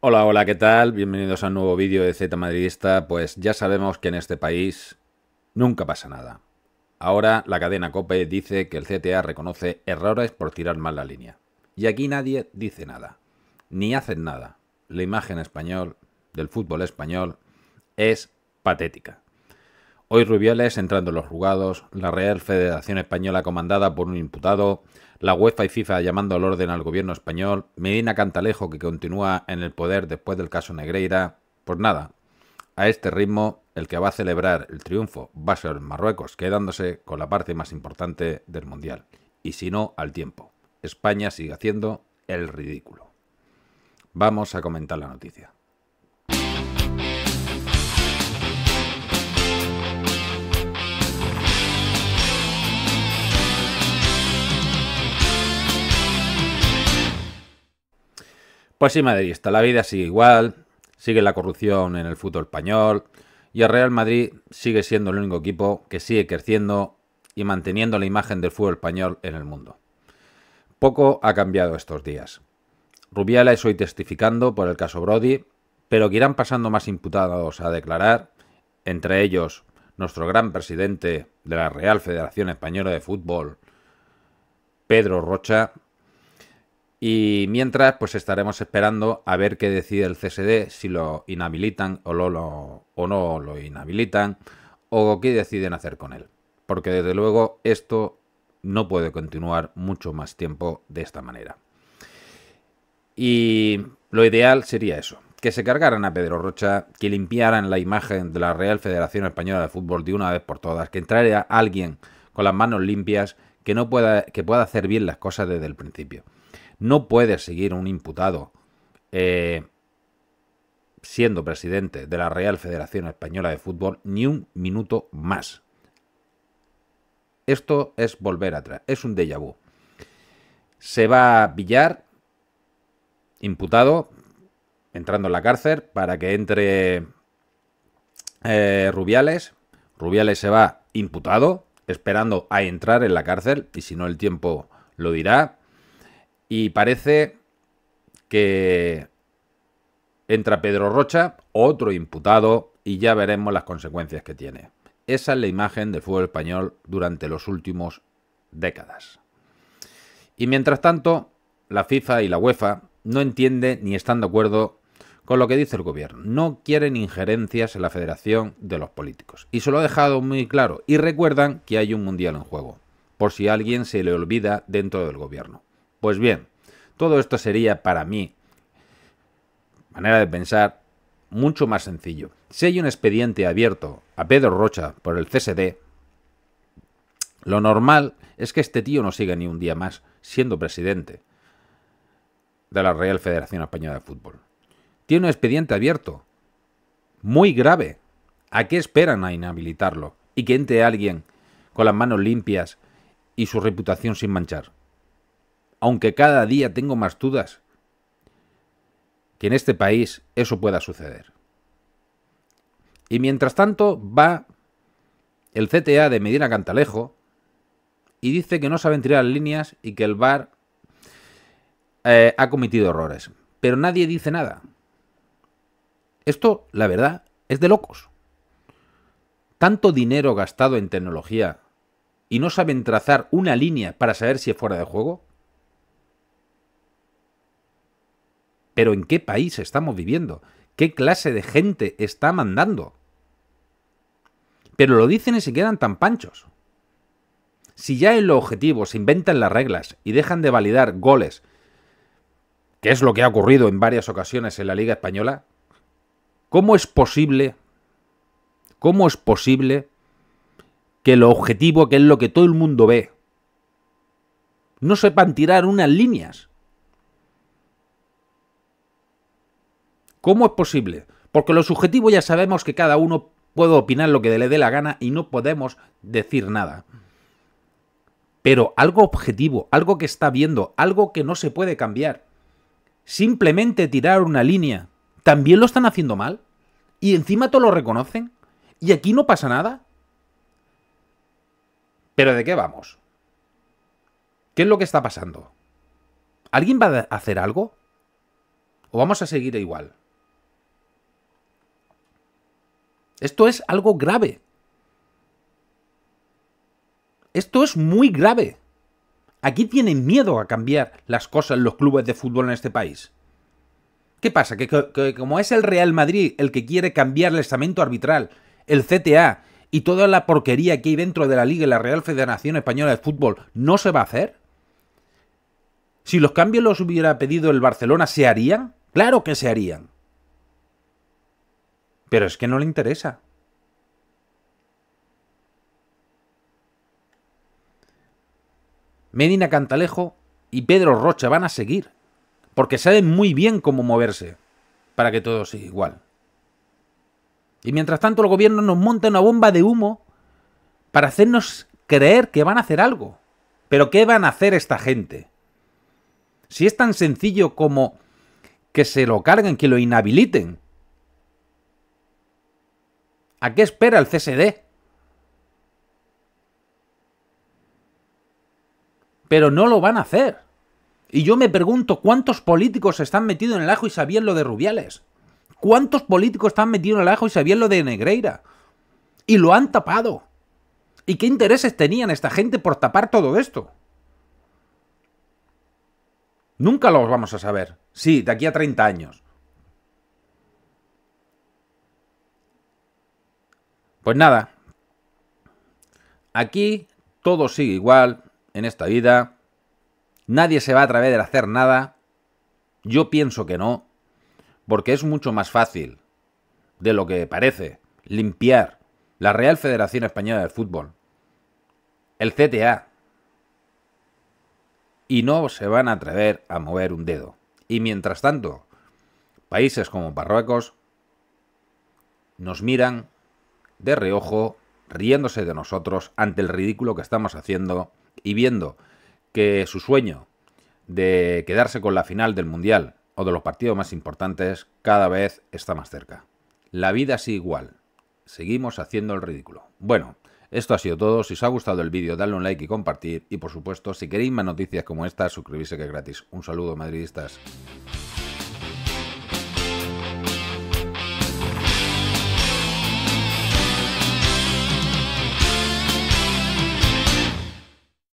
Hola, hola, ¿qué tal? Bienvenidos a un nuevo vídeo de Z Madridista. Pues ya sabemos que en este país nunca pasa nada. Ahora la cadena COPE dice que el CTA reconoce errores por tirar mal la línea. Y aquí nadie dice nada, ni hacen nada. La imagen español del fútbol español es patética. Hoy Rubiales entrando en los jugados, la Real Federación Española comandada por un imputado, la UEFA y FIFA llamando al orden al gobierno español, Medina Cantalejo que continúa en el poder después del caso Negreira. Pues nada, a este ritmo el que va a celebrar el triunfo va a ser Marruecos, quedándose con la parte más importante del Mundial. Y si no, al tiempo. España sigue haciendo el ridículo. Vamos a comentar la noticia. Pues sí, madridista, la vida sigue igual, sigue la corrupción en el fútbol español y el Real Madrid sigue siendo el único equipo que sigue creciendo y manteniendo la imagen del fútbol español en el mundo. Poco ha cambiado estos días. Rubiala es hoy testificando por el caso Brody, pero que irán pasando más imputados a declarar, entre ellos nuestro gran presidente de la Real Federación Española de Fútbol, Pedro Rocha, y mientras, pues estaremos esperando a ver qué decide el CSD, si lo inhabilitan o, no lo inhabilitan, o qué deciden hacer con él. Porque desde luego esto no puede continuar mucho más tiempo de esta manera. Y lo ideal sería eso, que se cargaran a Pedro Rocha, que limpiaran la imagen de la Real Federación Española de Fútbol de una vez por todas, que entrara alguien con las manos limpias, que no pueda que pueda hacer bien las cosas desde el principio. No puede seguir un imputado eh, siendo presidente de la Real Federación Española de Fútbol ni un minuto más. Esto es volver atrás, es un déjà vu. Se va a pillar imputado, entrando en la cárcel, para que entre eh, Rubiales. Rubiales se va imputado, esperando a entrar en la cárcel, y si no el tiempo lo dirá. Y parece que entra Pedro Rocha, otro imputado, y ya veremos las consecuencias que tiene. Esa es la imagen del fútbol español durante los últimos décadas. Y mientras tanto, la FIFA y la UEFA no entienden ni están de acuerdo con lo que dice el gobierno. No quieren injerencias en la federación de los políticos. Y se lo ha dejado muy claro. Y recuerdan que hay un mundial en juego, por si alguien se le olvida dentro del gobierno. Pues bien, todo esto sería para mí, manera de pensar, mucho más sencillo. Si hay un expediente abierto a Pedro Rocha por el CSD, lo normal es que este tío no siga ni un día más siendo presidente de la Real Federación Española de Fútbol. Tiene un expediente abierto, muy grave. ¿A qué esperan a inhabilitarlo? Y que entre alguien con las manos limpias y su reputación sin manchar aunque cada día tengo más dudas que en este país eso pueda suceder. Y mientras tanto va el CTA de Medina Cantalejo y dice que no saben tirar líneas y que el VAR eh, ha cometido errores. Pero nadie dice nada. Esto, la verdad, es de locos. Tanto dinero gastado en tecnología y no saben trazar una línea para saber si es fuera de juego. Pero ¿en qué país estamos viviendo? ¿Qué clase de gente está mandando? Pero lo dicen y se quedan tan panchos. Si ya en lo objetivo se inventan las reglas y dejan de validar goles, que es lo que ha ocurrido en varias ocasiones en la Liga Española, ¿cómo es posible? ¿Cómo es posible que lo objetivo, que es lo que todo el mundo ve, no sepan tirar unas líneas? ¿Cómo es posible? Porque lo subjetivo ya sabemos que cada uno puede opinar lo que le dé la gana y no podemos decir nada. Pero algo objetivo, algo que está viendo, algo que no se puede cambiar. Simplemente tirar una línea. ¿También lo están haciendo mal? ¿Y encima todo lo reconocen? ¿Y aquí no pasa nada? ¿Pero de qué vamos? ¿Qué es lo que está pasando? ¿Alguien va a hacer algo? ¿O vamos a seguir igual? Esto es algo grave. Esto es muy grave. Aquí tienen miedo a cambiar las cosas en los clubes de fútbol en este país. ¿Qué pasa? Que, como es el Real Madrid el que quiere cambiar el estamento arbitral, el CTA y toda la porquería que hay dentro de la Liga y la Real Federación Española de Fútbol, ¿no se va a hacer? Si los cambios los hubiera pedido el Barcelona, ¿se harían? Claro que se harían. Pero es que no le interesa. Medina Cantalejo y Pedro Rocha van a seguir, porque saben muy bien cómo moverse para que todo siga igual. Y mientras tanto el gobierno nos monta una bomba de humo para hacernos creer que van a hacer algo. Pero ¿qué van a hacer esta gente? Si es tan sencillo como que se lo carguen, que lo inhabiliten, ¿A qué espera el CSD? Pero no lo van a hacer. Y yo me pregunto cuántos políticos están metidos en el ajo y sabían lo de Rubiales. ¿Cuántos políticos están metidos en el ajo y sabían lo de Negreira? Y lo han tapado. ¿Y qué intereses tenían esta gente por tapar todo esto? Nunca los vamos a saber. Sí, de aquí a 30 años. Pues nada, aquí todo sigue igual en esta vida. Nadie se va a atrever a hacer nada. Yo pienso que no, porque es mucho más fácil de lo que parece limpiar la Real Federación Española de Fútbol, el CTA, y no se van a atrever a mover un dedo. Y mientras tanto, países como Marruecos nos miran de reojo, riéndose de nosotros ante el ridículo que estamos haciendo y viendo que su sueño de quedarse con la final del Mundial o de los partidos más importantes cada vez está más cerca. La vida es igual. Seguimos haciendo el ridículo. Bueno, esto ha sido todo. Si os ha gustado el vídeo, dadle un like y compartir. Y por supuesto, si queréis más noticias como esta, suscribirse que es gratis. Un saludo, madridistas.